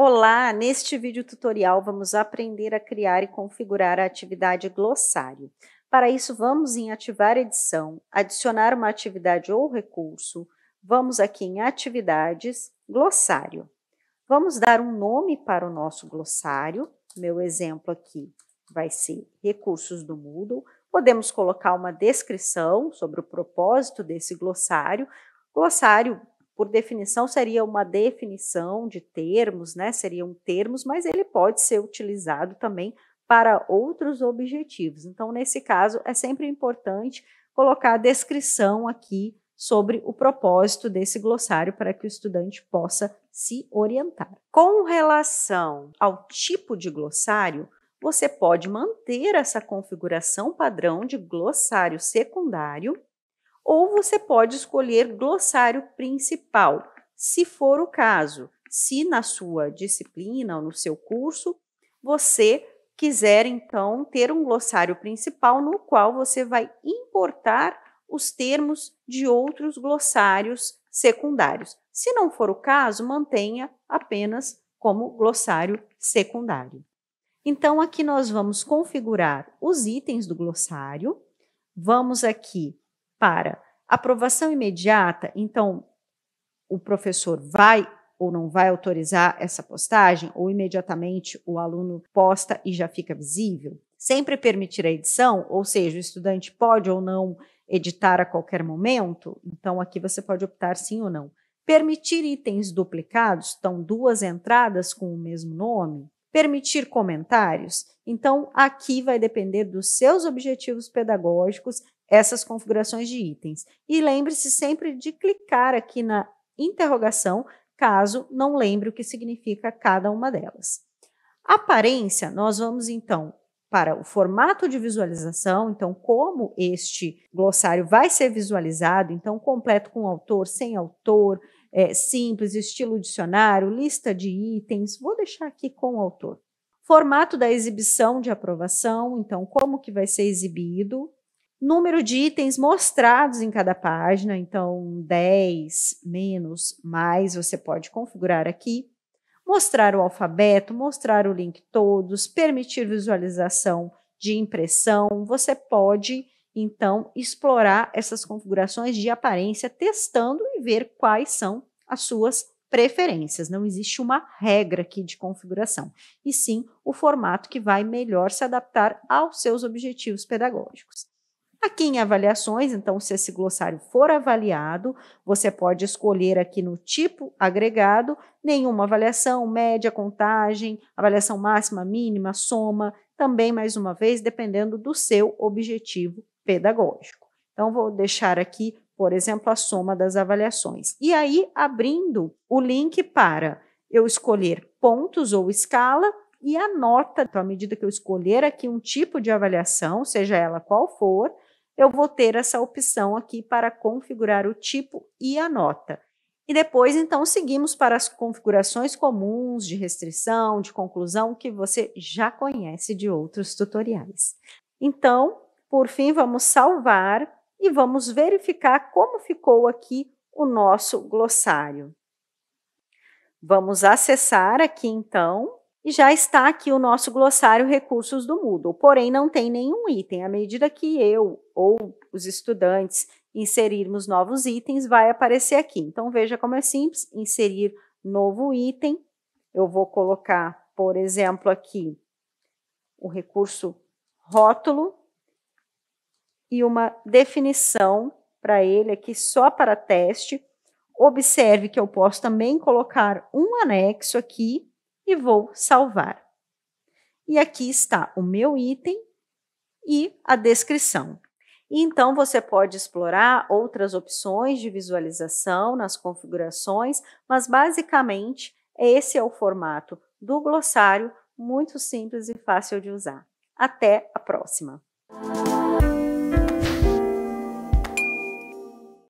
Olá, neste vídeo tutorial vamos aprender a criar e configurar a atividade glossário. Para isso, vamos em ativar edição, adicionar uma atividade ou recurso, vamos aqui em atividades, glossário. Vamos dar um nome para o nosso glossário, meu exemplo aqui vai ser recursos do Moodle. Podemos colocar uma descrição sobre o propósito desse glossário, glossário por definição, seria uma definição de termos, né? Seriam termos, mas ele pode ser utilizado também para outros objetivos. Então, nesse caso, é sempre importante colocar a descrição aqui sobre o propósito desse glossário para que o estudante possa se orientar. Com relação ao tipo de glossário, você pode manter essa configuração padrão de glossário secundário ou você pode escolher glossário principal, se for o caso, se na sua disciplina ou no seu curso você quiser então ter um glossário principal no qual você vai importar os termos de outros glossários secundários. Se não for o caso, mantenha apenas como glossário secundário. Então aqui nós vamos configurar os itens do glossário. Vamos aqui para aprovação imediata, então o professor vai ou não vai autorizar essa postagem, ou imediatamente o aluno posta e já fica visível. Sempre permitir a edição, ou seja, o estudante pode ou não editar a qualquer momento, então aqui você pode optar sim ou não. Permitir itens duplicados, então duas entradas com o mesmo nome. Permitir comentários, então aqui vai depender dos seus objetivos pedagógicos essas configurações de itens. E lembre-se sempre de clicar aqui na interrogação, caso não lembre o que significa cada uma delas. Aparência, nós vamos então para o formato de visualização, então como este glossário vai ser visualizado, então completo com autor, sem autor, é, simples, estilo dicionário, lista de itens, vou deixar aqui com autor. Formato da exibição de aprovação, então como que vai ser exibido, número de itens mostrados em cada página, então 10, menos, mais, você pode configurar aqui, mostrar o alfabeto, mostrar o link todos, permitir visualização de impressão, você pode então explorar essas configurações de aparência testando e ver quais são as suas preferências. Não existe uma regra aqui de configuração, e sim o formato que vai melhor se adaptar aos seus objetivos pedagógicos. Aqui em avaliações, então, se esse glossário for avaliado, você pode escolher aqui no tipo agregado nenhuma avaliação, média, contagem, avaliação máxima, mínima, soma, também, mais uma vez, dependendo do seu objetivo pedagógico. Então, vou deixar aqui, por exemplo, a soma das avaliações. E aí, abrindo o link para eu escolher pontos ou escala e a nota. Então, à medida que eu escolher aqui um tipo de avaliação, seja ela qual for, eu vou ter essa opção aqui para configurar o tipo e a nota. E depois, então, seguimos para as configurações comuns de restrição, de conclusão, que você já conhece de outros tutoriais. Então, por fim, vamos salvar e vamos verificar como ficou aqui o nosso glossário. Vamos acessar aqui, então, e já está aqui o nosso glossário Recursos do Moodle, porém não tem nenhum item. À medida que eu ou os estudantes inserirmos novos itens, vai aparecer aqui. Então veja como é simples, inserir novo item. Eu vou colocar, por exemplo, aqui o recurso rótulo e uma definição para ele aqui só para teste. Observe que eu posso também colocar um anexo aqui, e vou salvar. E aqui está o meu item e a descrição. E então você pode explorar outras opções de visualização nas configurações, mas basicamente esse é o formato do glossário, muito simples e fácil de usar. Até a próxima!